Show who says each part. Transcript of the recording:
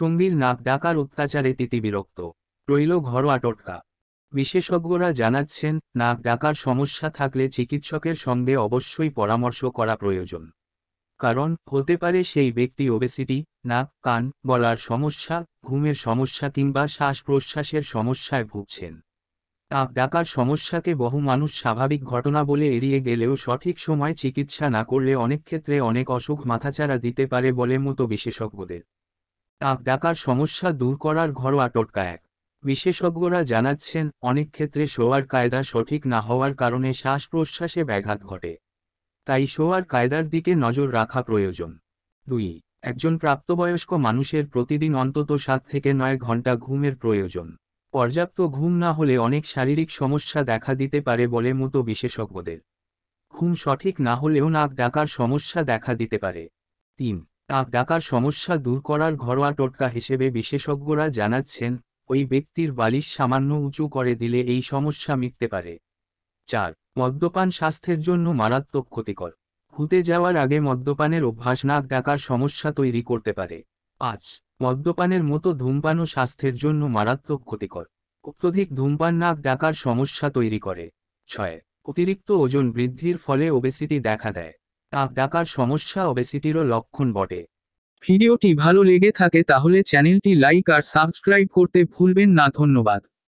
Speaker 1: চুম্বির নাক ডাকার অত্যাচারে তিতিবিরক্ত রইল ঘরোয়া টোটকা বিশেষজ্ঞরা জানাচ্ছেন নাক ডাকার সমস্যা থাকলে চিকিৎসকের সঙ্গে অবশ্যই পরামর্শ করা প্রয়োজন কারণ হতে পারে সেই ব্যক্তি ওবেসিটি নাক কান গলার সমস্যা ঘুমের সমস্যা কিংবা শ্বাস প্রশ্বাসের সমস্যায় ভুগছেন নাক ডাকার সমস্যাকে বহু মানুষ স্বাভাবিক ঘটনা বলে এড়িয়ে গেলেও সঠিক সময় চিকিৎসা না করলে অনেক ক্ষেত্রে অনেক অসুখ মাথাচাড়া দিতে পারে বলে মতো বিশেষজ্ঞদের নাক ডাকার সমস্যা দূর করার ঘরোয়া টোটকা এক বিশেষজ্ঞরা জানাচ্ছেন অনেক ক্ষেত্রে শোয়ার কায়দা সঠিক না হওয়ার কারণে শ্বাস প্রশ্বাসে ব্যাঘাত ঘটে তাই শোয়ার কায়দার দিকে নজর রাখা প্রয়োজন দুই একজন প্রাপ্তবয়স্ক মানুষের প্রতিদিন অন্তত সাত থেকে নয় ঘন্টা ঘুমের প্রয়োজন পর্যাপ্ত ঘুম না হলে অনেক শারীরিক সমস্যা দেখা দিতে পারে বলে মতো বিশেষজ্ঞদের ঘুম সঠিক না হলেও নাক ডাকার সমস্যা দেখা দিতে পারে তিন টাক ডাকার সমস্যা দূর করার ঘরোয়া টোটকা হিসেবে বিশেষজ্ঞরা জানাচ্ছেন ওই ব্যক্তির বালিশ সামান্য উঁচু করে দিলে এই সমস্যা মিটতে পারে চার মদ্যপান স্বাস্থ্যের জন্য মারাত্মক ক্ষতিকর হুতে যাওয়ার আগে মদ্যপানের অভ্যাস নাক ডাকার সমস্যা তৈরি করতে পারে পাঁচ মদ্যপানের মতো ধূমপানও স্বাস্থ্যের জন্য মারাত্মক ক্ষতিকর অত্যধিক ধূমপান নাক ডাকার সমস্যা তৈরি করে ছয় অতিরিক্ত ওজন বৃদ্ধির ফলে ওবেসিটি দেখা দেয় তাপ ডাকার সমস্যা ওবেসিটিরও লক্ষণ বটে ভিডিওটি ভালো লেগে থাকে তাহলে চ্যানেলটি লাইক আর সাবস্ক্রাইব করতে ভুলবেন না ধন্যবাদ